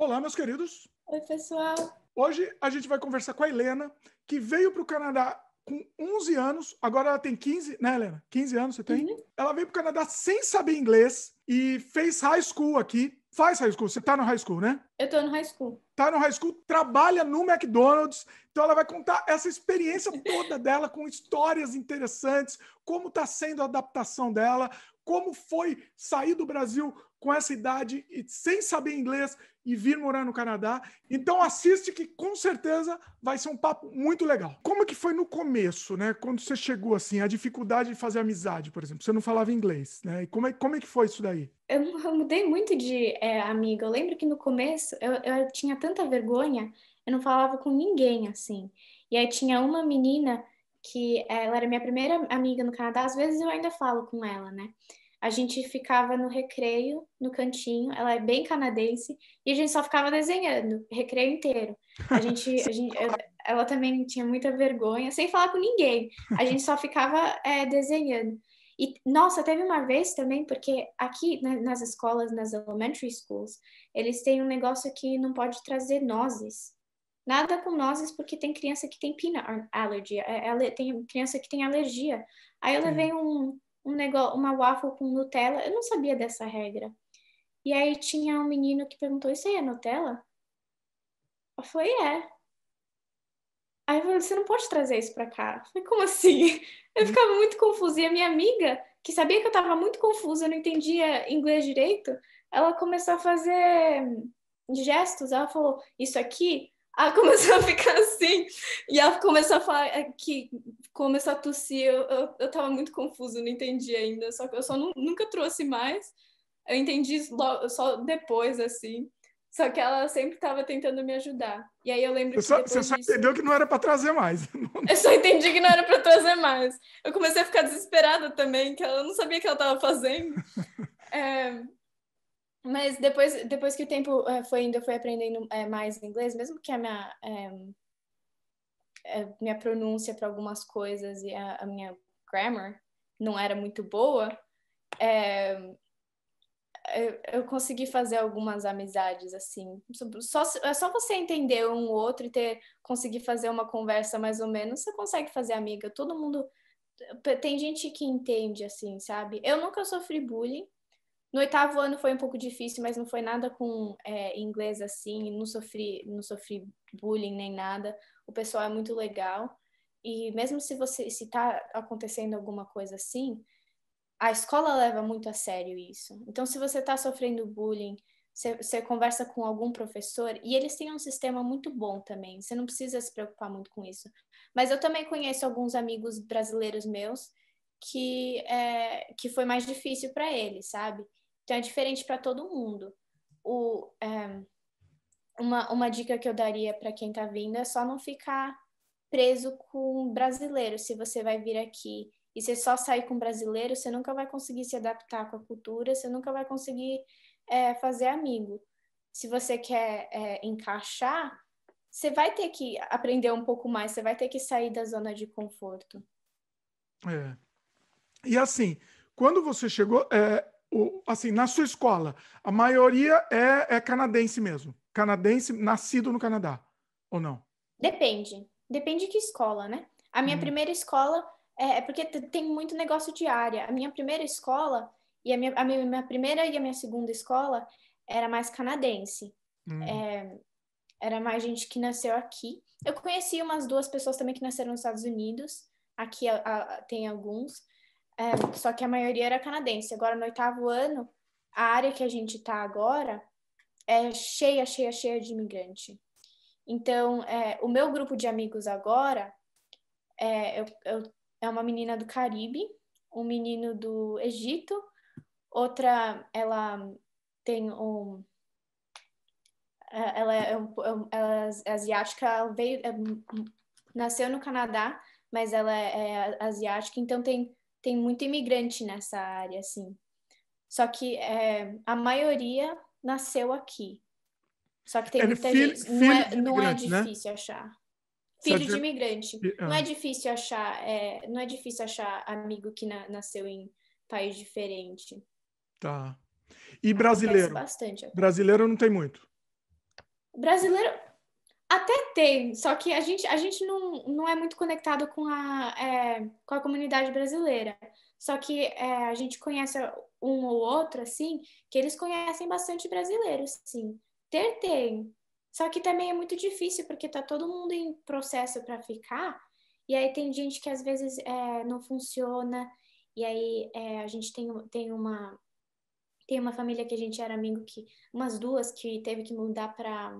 Olá, meus queridos. Oi, pessoal. Hoje a gente vai conversar com a Helena, que veio para o Canadá com 11 anos, agora ela tem 15, né, Helena? 15 anos você tem? Uhum. Ela veio para o Canadá sem saber inglês e fez high school aqui. Faz high school, você está no high school, né? Eu estou no high school. Está no high school, trabalha no McDonald's, então ela vai contar essa experiência toda dela com histórias interessantes, como está sendo a adaptação dela, como foi sair do Brasil com essa idade e sem saber inglês e vir morar no Canadá? Então assiste que com certeza vai ser um papo muito legal. Como que foi no começo, né? Quando você chegou assim, a dificuldade de fazer amizade, por exemplo, você não falava inglês, né? E como é, como é que foi isso daí? Eu, eu mudei muito de é, amiga. Eu lembro que no começo eu, eu tinha tanta vergonha, eu não falava com ninguém assim. E aí tinha uma menina que é, ela era minha primeira amiga no Canadá, às vezes eu ainda falo com ela, né? A gente ficava no recreio, no cantinho, ela é bem canadense, e a gente só ficava desenhando, recreio inteiro. A gente, a gente ela também tinha muita vergonha, sem falar com ninguém, a gente só ficava é, desenhando. E, nossa, teve uma vez também, porque aqui né, nas escolas, nas elementary schools, eles têm um negócio que não pode trazer nozes. Nada com nozes, porque tem criança que tem peanut allergy, é, é, tem criança que tem alergia. Aí eu levei um, um negócio, uma waffle com Nutella, eu não sabia dessa regra. E aí tinha um menino que perguntou, isso aí é Nutella? Eu falei, é. Aí eu falei, você não pode trazer isso pra cá. Eu falei, como assim? Eu uhum. ficava muito confusa. E a minha amiga, que sabia que eu tava muito confusa, não entendia inglês direito, ela começou a fazer gestos. Ela falou, isso aqui ela ah, começou a ficar assim e ela começou a falar que começou a tossir. Eu, eu, eu tava muito confuso, não entendi ainda. Só que eu só nunca trouxe mais. Eu entendi só depois, assim. Só que ela sempre estava tentando me ajudar. E aí eu lembro eu só, que. Você só disso, entendeu que não era para trazer mais. eu só entendi que não era para trazer mais. Eu comecei a ficar desesperada também, que ela não sabia o que ela estava fazendo. É, mas depois, depois que o tempo eh, foi indo, eu fui aprendendo eh, mais inglês, mesmo que a minha, é, minha pronúncia para algumas coisas e a, a, minha grammar não era muito boa, é, eu, consegui fazer algumas amizades assim. Só, é só você entender um ou outro e ter conseguir fazer uma conversa mais ou menos, você consegue fazer amiga. Todo mundo tem gente que entende assim, sabe? Eu nunca sofri bullying no oitavo ano foi um pouco difícil, mas não foi nada com é, inglês assim, não sofri, não sofri bullying nem nada. O pessoal é muito legal. E mesmo se você se está acontecendo alguma coisa assim, a escola leva muito a sério isso. Então se você está sofrendo bullying, você, conversa com algum professor e eles têm um sistema muito bom também. Você não precisa se preocupar muito com isso. Mas eu também conheço alguns amigos brasileiros meus que é, que foi mais difícil para eles, sabe? Então é diferente para todo mundo. O, é, uma, uma dica que eu daria para quem está vindo é só não ficar preso com brasileiro. Se você vai vir aqui e você só sair com brasileiro, você nunca vai conseguir se adaptar com a cultura, você nunca vai conseguir é, fazer amigo. Se você quer é, encaixar, você vai ter que aprender um pouco mais, você vai ter que sair da zona de conforto. É. E assim, quando você chegou, é, o, assim, na sua escola, a maioria é, é canadense mesmo? Canadense, nascido no Canadá, ou não? Depende. Depende de que escola, né? A minha hum. primeira escola é, é porque tem muito negócio de área. A minha primeira escola e a minha, a minha, minha primeira e a minha segunda escola era mais canadense. Hum. É, era mais gente que nasceu aqui. Eu conheci umas duas pessoas também que nasceram nos Estados Unidos. Aqui a, a, tem alguns. É, só que a maioria era canadense. Agora, no oitavo ano, a área que a gente está agora é cheia, cheia, cheia de imigrante. Então, é, o meu grupo de amigos agora é, eu, eu, é uma menina do Caribe, um menino do Egito, outra, ela tem um. É, ela é, é, um, ela é asiática, ela veio, é, nasceu no Canadá, mas ela é asiática, então tem tem muito imigrante nessa área, assim. Só que é, a maioria nasceu aqui. Só que tem é, muita filho, gente. Filho é, não, é, não é né? difícil né? achar. Filho de imigrante. Ah. Não é difícil achar, é, não é difícil achar amigo que na, nasceu em país diferente. Tá. E brasileiro? bastante. Brasileiro não tem muito. Brasileiro até tem, só que a gente, a gente não, não é muito conectado com a, é, com a comunidade brasileira. Só que é, a gente conhece um ou outro, assim, que eles conhecem bastante brasileiros, sim. Ter tem. Só que também é muito difícil, porque tá todo mundo em processo para ficar, e aí tem gente que às vezes é, não funciona, e aí é, a gente tem, tem uma. Tem uma família que a gente era amigo que. Umas duas que teve que mudar para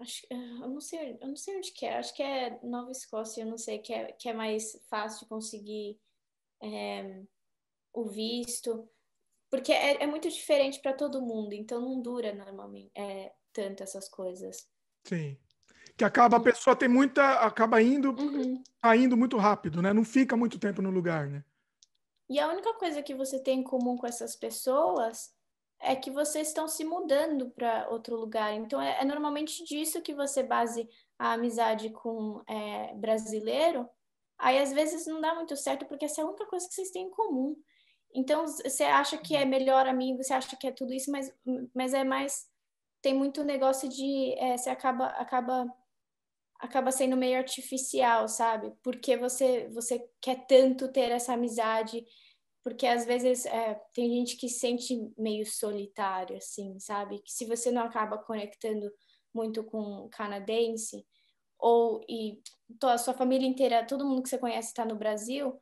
Acho, ah, eu, não sei, eu não sei onde que é, acho que é Nova Escócia, eu não sei, que é, que é mais fácil de conseguir é, o visto, porque é, é muito diferente para todo mundo, então não dura normalmente é, tanto essas coisas. Sim. Que acaba, a pessoa tem muita, acaba indo, uhum. Tá indo muito rápido, né? Não fica muito tempo no lugar, né? E a única coisa que você tem em comum com essas pessoas é que vocês estão se mudando para outro lugar. Então, é, é, normalmente disso que você base a amizade com é, brasileiro. Aí, às vezes, não dá muito certo, porque essa é a única coisa que vocês têm em comum. Então, você acha que é melhor amigo, você acha que é tudo isso, mas, mas é mais. Tem muito negócio de. É, você acaba, acaba acaba sendo meio artificial, sabe? Porque você, você quer tanto ter essa amizade porque às vezes é, tem gente que se sente meio solitário, assim, sabe? Que se você não acaba conectando muito com canadense, ou e a sua família inteira, todo mundo que você conhece está no Brasil,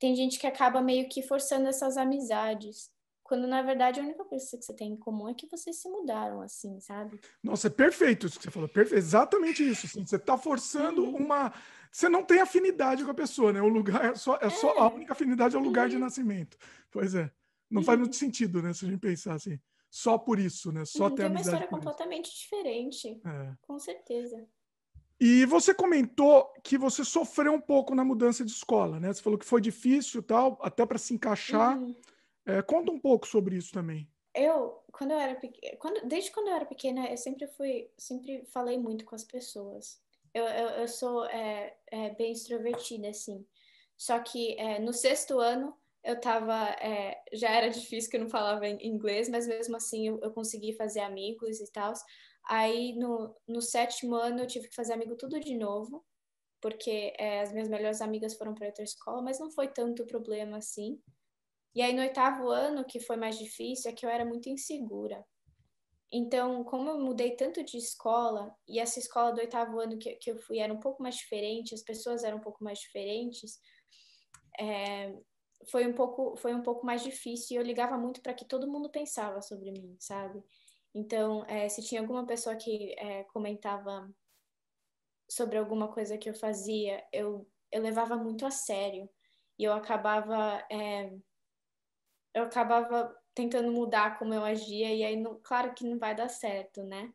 tem gente que acaba meio que forçando essas amizades. Quando, na verdade, a única coisa que você tem em comum é que vocês se mudaram, assim, sabe? Nossa, é perfeito isso que você falou. Exatamente isso. Assim. Você está forçando Sim. Uhum. uma... Você não tem afinidade com a pessoa, né? O lugar é só... É, é. só a é. única afinidade é o lugar Sim. de uhum. nascimento. Pois é. Não Sim. faz muito uhum. sentido, né? Se a gente pensar assim. Só por isso, né? Só ter Tem uma história completamente isso. diferente. É. Com certeza. E você comentou que você sofreu um pouco na mudança de escola, né? Você falou que foi difícil, tal, até para se encaixar. Uhum. É, conta um pouco sobre isso também. Eu, quando eu era pequena, quando, desde quando eu era pequena, eu sempre fui, sempre falei muito com as pessoas. Eu, eu, eu sou é, é, bem extrovertida, assim. Só que é, no sexto ano, eu tava, é, já era difícil que eu não falava inglês, mas mesmo assim eu, eu consegui fazer amigos e tal. Aí no, no sétimo ano eu tive que fazer amigo tudo de novo, porque é, as minhas melhores amigas foram para outra escola, mas não foi tanto problema assim. E aí, no oitavo ano, que foi mais difícil, é que eu era muito insegura. Então, como eu mudei tanto de escola, e essa escola do oitavo ano que, que eu fui era um pouco mais diferente, as pessoas eram um pouco mais diferentes, é, foi, um pouco, foi um pouco mais difícil. E eu ligava muito para que todo mundo pensava sobre mim, sabe? Então, é, se tinha alguma pessoa que é, comentava sobre alguma coisa que eu fazia, eu, eu levava muito a sério. E eu acabava é, eu acabava tentando mudar como eu agia, e aí, não, claro que não vai dar certo, né?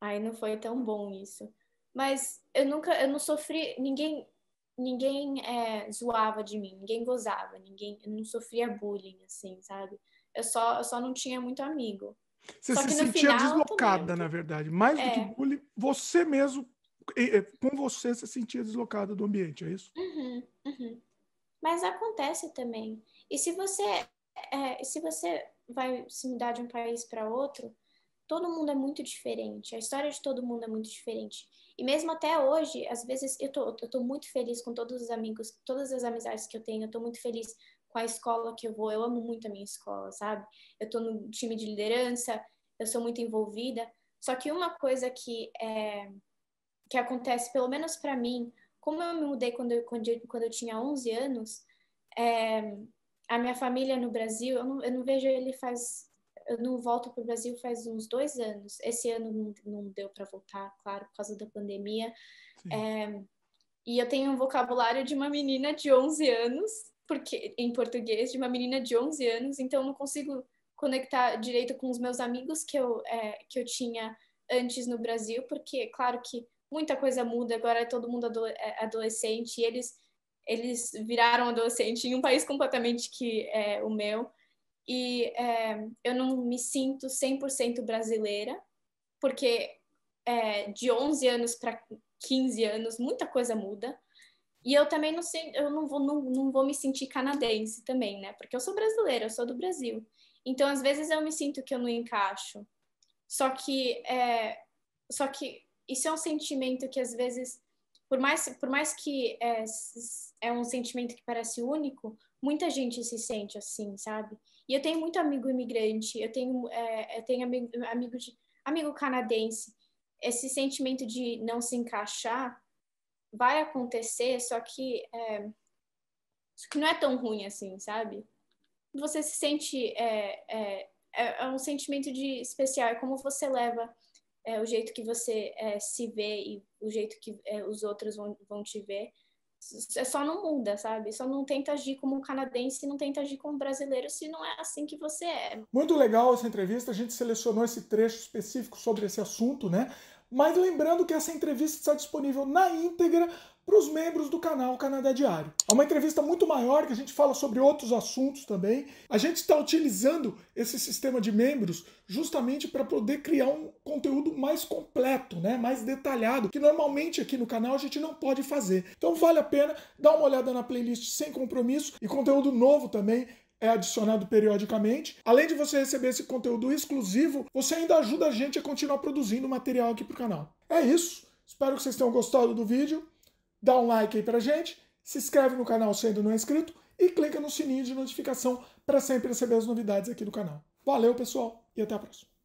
Aí não foi tão bom isso. Mas eu nunca, eu não sofri, ninguém, ninguém é, zoava de mim, ninguém gozava, ninguém, eu não sofria bullying, assim, sabe? Eu só, eu só não tinha muito amigo. Você só se sentia final, deslocada, na verdade. Mais é. do que é. bullying, você mesmo, com você, você sentia deslocada do ambiente, é isso? Uhum, uhum. Mas acontece também. E se você é, é, se você vai se mudar de um país para outro, todo mundo é muito diferente, a história de todo mundo é muito diferente. E mesmo até hoje, às vezes eu tô, eu tô muito feliz com todos os amigos, todas as amizades que eu tenho, eu tô muito feliz com a escola que eu vou, eu amo muito a minha escola, sabe? Eu tô no time de liderança, eu sou muito envolvida. Só que uma coisa que é, que acontece, pelo menos para mim, como eu me mudei quando eu, quando eu, quando eu tinha 11 anos, é, a minha família no Brasil, eu não, eu não vejo ele faz. Eu não volto para o Brasil faz uns dois anos. Esse ano não, não deu para voltar, claro, por causa da pandemia. É, e eu tenho um vocabulário de uma menina de 11 anos, porque em português, de uma menina de 11 anos, então eu não consigo conectar direito com os meus amigos que eu, é, que eu tinha antes no Brasil, porque, claro que muita coisa muda, agora é todo mundo é, adolescente e eles eles viraram adolescente em um país completamente que é o meu. E é, eu não me sinto 100% brasileira, porque é, de 11 anos para 15 anos muita coisa muda. E eu também não sei, eu não vou, não, não vou me sentir canadense também, né? Porque eu sou brasileira, eu sou do Brasil. Então, às vezes eu me sinto que eu não encaixo. Só que, é, só que isso é um sentimento que às vezes por mais, por mais que é, é um sentimento que parece único, muita gente se sente assim, sabe? E eu tenho muito amigo imigrante, eu tenho, é, eu tenho amigo, amigo, de, amigo canadense. Esse sentimento de não se encaixar vai acontecer, só que, é, só que não é tão ruim assim, sabe? Você se sente. É, é, é, é um sentimento de especial, é como você leva é, o jeito que você é, se vê e o jeito que é, os outros vão, vão te ver. É só não muda, sabe? Só não tenta agir como um canadense, não tenta agir como brasileiro se não é assim que você é. Muito legal essa entrevista. A gente selecionou esse trecho específico sobre esse assunto, né? Mas lembrando que essa entrevista está disponível na íntegra para os membros do canal Canadá Diário. É uma entrevista muito maior que a gente fala sobre outros assuntos também. A gente está utilizando esse sistema de membros justamente para poder criar um conteúdo mais completo, né? mais detalhado, que normalmente aqui no canal a gente não pode fazer. Então vale a pena dar uma olhada na playlist sem compromisso e conteúdo novo também é adicionado periodicamente. Além de você receber esse conteúdo exclusivo, você ainda ajuda a gente a continuar produzindo material aqui para o canal. É isso. Espero que vocês tenham gostado do vídeo. Dá um like aí para gente, se inscreve no canal se ainda não é inscrito e clica no sininho de notificação para sempre receber as novidades aqui do canal. Valeu, pessoal, e até a próxima.